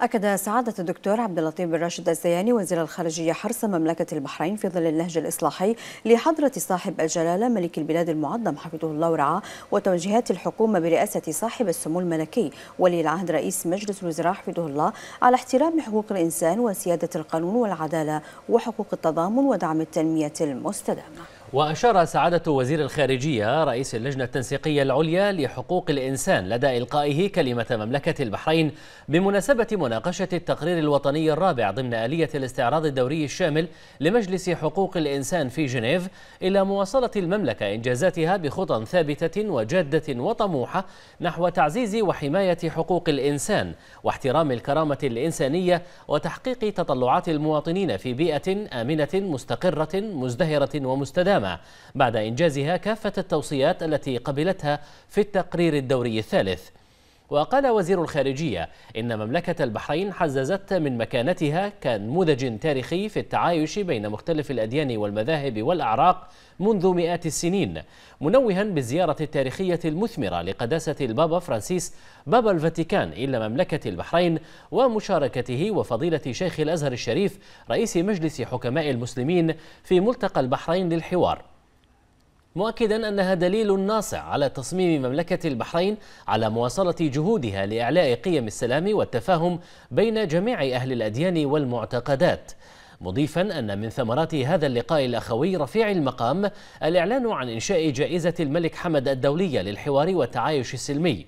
أكد سعادة الدكتور عبد اللطيف بن راشد الزياني وزير الخارجية حرص مملكة البحرين في ظل النهج الإصلاحي لحضرة صاحب الجلالة ملك البلاد المعظم حفظه الله ورعاه وتوجيهات الحكومة برئاسة صاحب السمو الملكي ولي العهد رئيس مجلس الوزراء حفظه الله على احترام حقوق الإنسان وسيادة القانون والعدالة وحقوق التضامن ودعم التنمية المستدامة وأشار سعادة وزير الخارجية رئيس اللجنة التنسيقية العليا لحقوق الإنسان لدى إلقائه كلمة مملكة البحرين بمناسبة مناقشة التقرير الوطني الرابع ضمن آلية الاستعراض الدوري الشامل لمجلس حقوق الإنسان في جنيف إلى مواصلة المملكة إنجازاتها بخطى ثابتة وجادة وطموحة نحو تعزيز وحماية حقوق الإنسان واحترام الكرامة الإنسانية وتحقيق تطلعات المواطنين في بيئة آمنة مستقرة مزدهرة ومستدامة القيامة بعد إنجازها كافة التوصيات التي قبلتها في التقرير الدوري الثالث وقال وزير الخارجية إن مملكة البحرين حززت من مكانتها كنموذج تاريخي في التعايش بين مختلف الأديان والمذاهب والأعراق منذ مئات السنين منوها بالزيارة التاريخية المثمرة لقداسة البابا فرانسيس بابا الفاتيكان إلى مملكة البحرين ومشاركته وفضيلة شيخ الأزهر الشريف رئيس مجلس حكماء المسلمين في ملتقى البحرين للحوار مؤكدا أنها دليل ناصع على تصميم مملكة البحرين على مواصلة جهودها لإعلاء قيم السلام والتفاهم بين جميع أهل الأديان والمعتقدات مضيفا أن من ثمرات هذا اللقاء الأخوي رفيع المقام الإعلان عن إنشاء جائزة الملك حمد الدولية للحوار والتعايش السلمي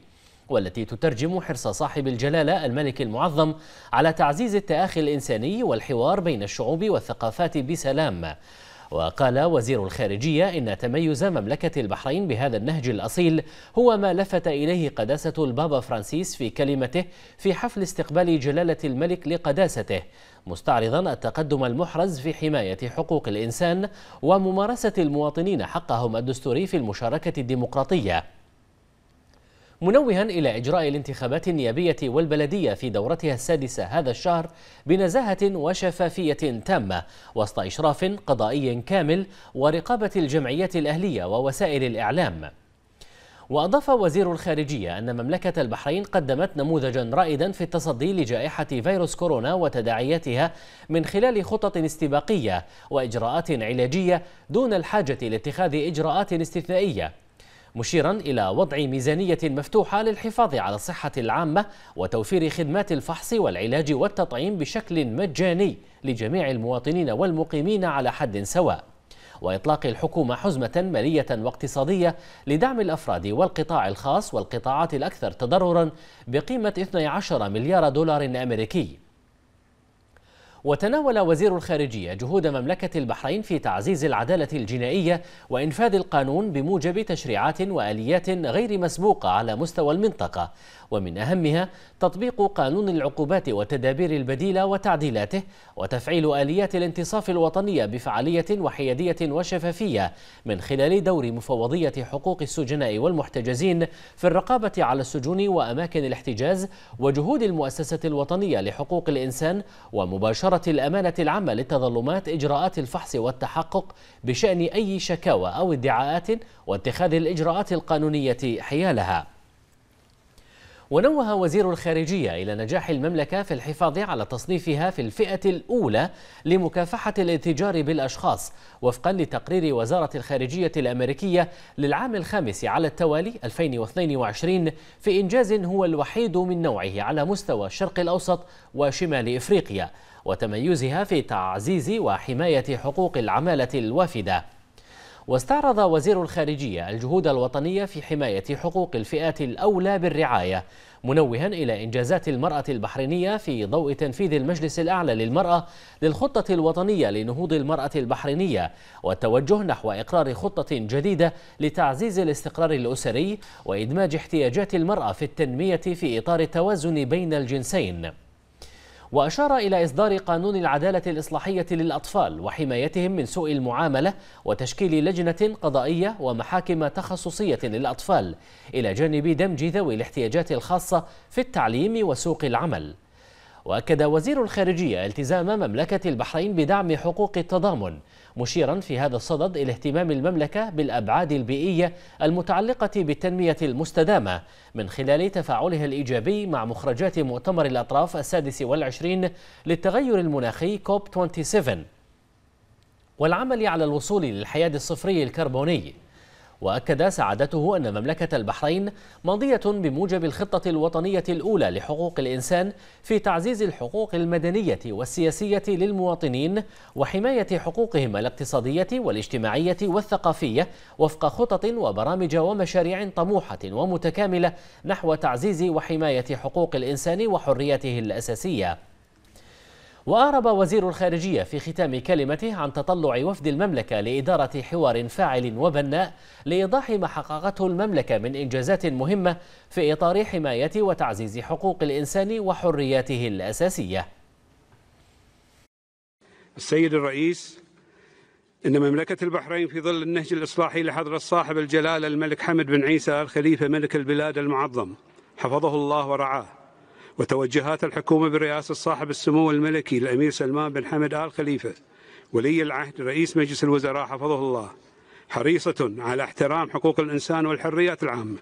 والتي تترجم حرص صاحب الجلالة الملك المعظم على تعزيز التآخي الإنساني والحوار بين الشعوب والثقافات بسلام وقال وزير الخارجية إن تميز مملكة البحرين بهذا النهج الأصيل هو ما لفت إليه قداسة البابا فرانسيس في كلمته في حفل استقبال جلالة الملك لقداسته مستعرضا التقدم المحرز في حماية حقوق الإنسان وممارسة المواطنين حقهم الدستوري في المشاركة الديمقراطية منوها إلى إجراء الانتخابات النيابية والبلدية في دورتها السادسة هذا الشهر بنزاهة وشفافية تامة وسط إشراف قضائي كامل ورقابة الجمعيات الأهلية ووسائل الإعلام وأضاف وزير الخارجية أن مملكة البحرين قدمت نموذجا رائدا في التصدي لجائحة فيروس كورونا وتداعياتها من خلال خطط استباقية وإجراءات علاجية دون الحاجة لاتخاذ إجراءات استثنائية مشيرا إلى وضع ميزانية مفتوحة للحفاظ على الصحة العامة وتوفير خدمات الفحص والعلاج والتطعيم بشكل مجاني لجميع المواطنين والمقيمين على حد سواء وإطلاق الحكومة حزمة مالية واقتصادية لدعم الأفراد والقطاع الخاص والقطاعات الأكثر تضررا بقيمة 12 مليار دولار أمريكي وتناول وزير الخارجية جهود مملكة البحرين في تعزيز العدالة الجنائية وإنفاذ القانون بموجب تشريعات وآليات غير مسبوقة على مستوى المنطقة ومن أهمها تطبيق قانون العقوبات والتدابير البديلة وتعديلاته وتفعيل آليات الانتصاف الوطنية بفعالية وحيادية وشفافية من خلال دور مفوضية حقوق السجناء والمحتجزين في الرقابة على السجون وأماكن الاحتجاز وجهود المؤسسة الوطنية لحقوق الإنسان ومباشرة إدارة الأمانة العامة للتظلمات إجراءات الفحص والتحقق بشأن أي شكاوى أو ادعاءات واتخاذ الإجراءات القانونية حيالها ونوه وزير الخارجية إلى نجاح المملكة في الحفاظ على تصنيفها في الفئة الأولى لمكافحة الاتجار بالأشخاص وفقا لتقرير وزارة الخارجية الأمريكية للعام الخامس على التوالي 2022 في إنجاز هو الوحيد من نوعه على مستوى الشرق الأوسط وشمال إفريقيا وتميزها في تعزيز وحماية حقوق العمالة الوافدة واستعرض وزير الخارجية الجهود الوطنية في حماية حقوق الفئات الأولى بالرعاية منوها إلى إنجازات المرأة البحرينية في ضوء تنفيذ المجلس الأعلى للمرأة للخطة الوطنية لنهوض المرأة البحرينية والتوجه نحو إقرار خطة جديدة لتعزيز الاستقرار الأسري وإدماج احتياجات المرأة في التنمية في إطار التوازن بين الجنسين وأشار إلى إصدار قانون العدالة الإصلاحية للأطفال وحمايتهم من سوء المعاملة وتشكيل لجنة قضائية ومحاكم تخصصية للأطفال إلى جانب دمج ذوي الاحتياجات الخاصة في التعليم وسوق العمل وأكد وزير الخارجية التزام مملكة البحرين بدعم حقوق التضامن مشيرا في هذا الصدد إلى اهتمام المملكة بالأبعاد البيئية المتعلقة بالتنمية المستدامة من خلال تفاعلها الإيجابي مع مخرجات مؤتمر الأطراف السادس والعشرين للتغير المناخي كوب 27 والعمل على الوصول للحياد الصفري الكربوني وأكد سعادته أن مملكة البحرين ماضية بموجب الخطة الوطنية الأولى لحقوق الإنسان في تعزيز الحقوق المدنية والسياسية للمواطنين وحماية حقوقهم الاقتصادية والاجتماعية والثقافية وفق خطط وبرامج ومشاريع طموحة ومتكاملة نحو تعزيز وحماية حقوق الإنسان وحريته الأساسية وأعرب وزير الخارجية في ختام كلمته عن تطلع وفد المملكة لإدارة حوار فاعل وبناء لإيضاح ما حققته المملكة من إنجازات مهمة في إطار حماية وتعزيز حقوق الإنسان وحرياته الأساسية السيد الرئيس إن مملكة البحرين في ظل النهج الإصلاحي لحضرة صاحب الجلالة الملك حمد بن عيسى الخليفة ملك البلاد المعظم حفظه الله ورعاه وتوجهات الحكومة برئاسة صاحب السمو الملكي الأمير سلمان بن حمد آل خليفة ولي العهد رئيس مجلس الوزراء حفظه الله حريصة على احترام حقوق الإنسان والحريات العامة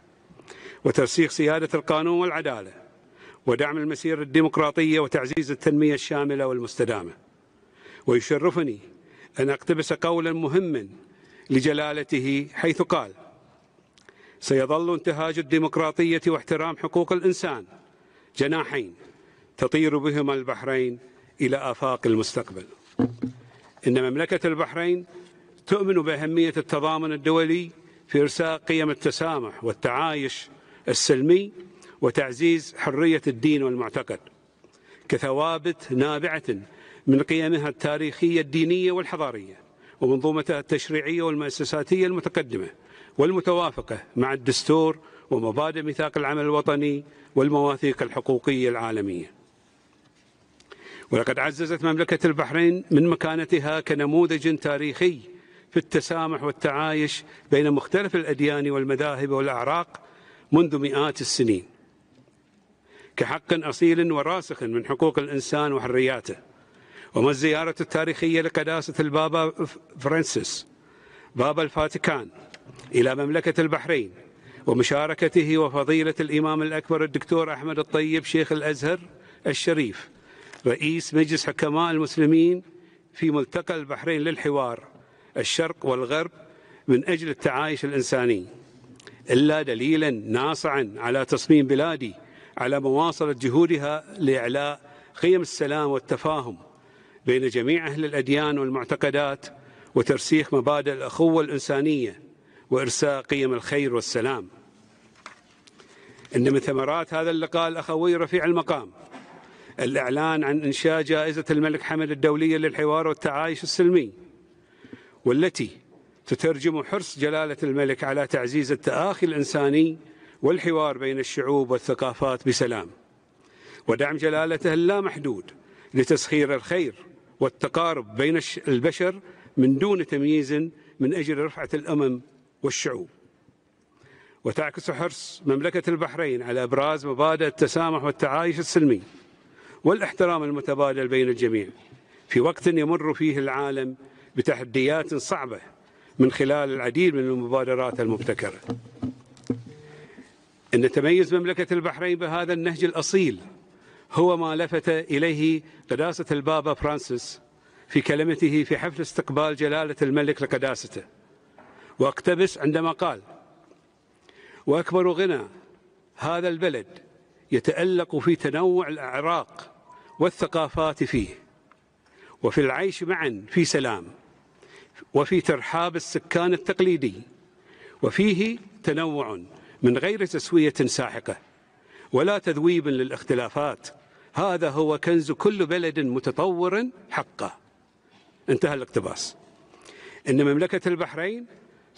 وترسيخ سيادة القانون والعدالة ودعم المسيرة الديمقراطية وتعزيز التنمية الشاملة والمستدامة ويشرفني أن أقتبس قولا مهما لجلالته حيث قال سيظل انتهاج الديمقراطية واحترام حقوق الإنسان جناحين تطير بهما البحرين إلى آفاق المستقبل إن مملكة البحرين تؤمن بأهمية التضامن الدولي في إرساء قيم التسامح والتعايش السلمي وتعزيز حرية الدين والمعتقد كثوابت نابعة من قيمها التاريخية الدينية والحضارية ومنظومتها التشريعية والمؤسساتية المتقدمة والمتوافقة مع الدستور ومبادئ ميثاق العمل الوطني والمواثيق الحقوقية العالمية ولقد عززت مملكة البحرين من مكانتها كنموذج تاريخي في التسامح والتعايش بين مختلف الأديان والمذاهب والأعراق منذ مئات السنين كحق أصيل وراسخ من حقوق الإنسان وحرياته وما الزيارة التاريخية لقداسة البابا فرانسيس بابا الفاتيكان إلى مملكة البحرين ومشاركته وفضيلة الإمام الأكبر الدكتور أحمد الطيب شيخ الأزهر الشريف رئيس مجلس حكماء المسلمين في ملتقى البحرين للحوار الشرق والغرب من أجل التعايش الإنساني إلا دليلا ناصعا على تصميم بلادي على مواصلة جهودها لإعلاء قيم السلام والتفاهم بين جميع أهل الأديان والمعتقدات وترسيخ مبادئ الأخوة الإنسانية وإرساء قيم الخير والسلام إن من ثمرات هذا اللقاء الأخوي رفيع المقام الإعلان عن إنشاء جائزة الملك حمد الدولية للحوار والتعايش السلمي والتي تترجم حرص جلالة الملك على تعزيز التآخي الإنساني والحوار بين الشعوب والثقافات بسلام ودعم جلالته اللامحدود لتسخير الخير والتقارب بين البشر من دون تمييز من أجل رفعة الأمم والشعوب وتعكس حرص مملكة البحرين على إبراز مبادئ التسامح والتعايش السلمي والاحترام المتبادل بين الجميع في وقت يمر فيه العالم بتحديات صعبة من خلال العديد من المبادرات المبتكرة إن تميز مملكة البحرين بهذا النهج الأصيل هو ما لفت إليه قداسة البابا فرانسيس في كلمته في حفل استقبال جلالة الملك لقداسته واقتبس عندما قال وأكبر غنى هذا البلد يتألق في تنوع الأعراق والثقافات فيه وفي العيش معا في سلام وفي ترحاب السكان التقليدي وفيه تنوع من غير تسوية ساحقة ولا تذويب للاختلافات هذا هو كنز كل بلد متطور حقه انتهى الاقتباس إن مملكة البحرين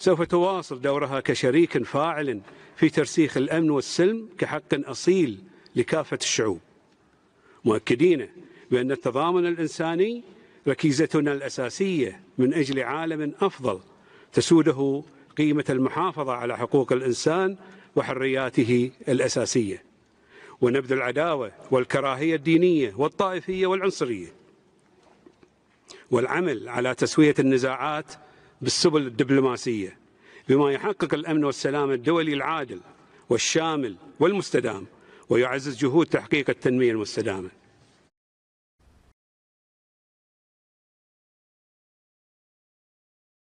سوف تواصل دورها كشريك فاعل في ترسيخ الأمن والسلم كحق أصيل لكافة الشعوب مؤكدين بأن التضامن الإنساني ركيزتنا الأساسية من أجل عالم أفضل تسوده قيمة المحافظة على حقوق الإنسان وحرياته الأساسية ونبذ العداوة والكراهية الدينية والطائفية والعنصرية والعمل على تسوية النزاعات بالسبل الدبلوماسية بما يحقق الأمن والسلام الدولي العادل والشامل والمستدام ويعزز جهود تحقيق التنمية المستدامة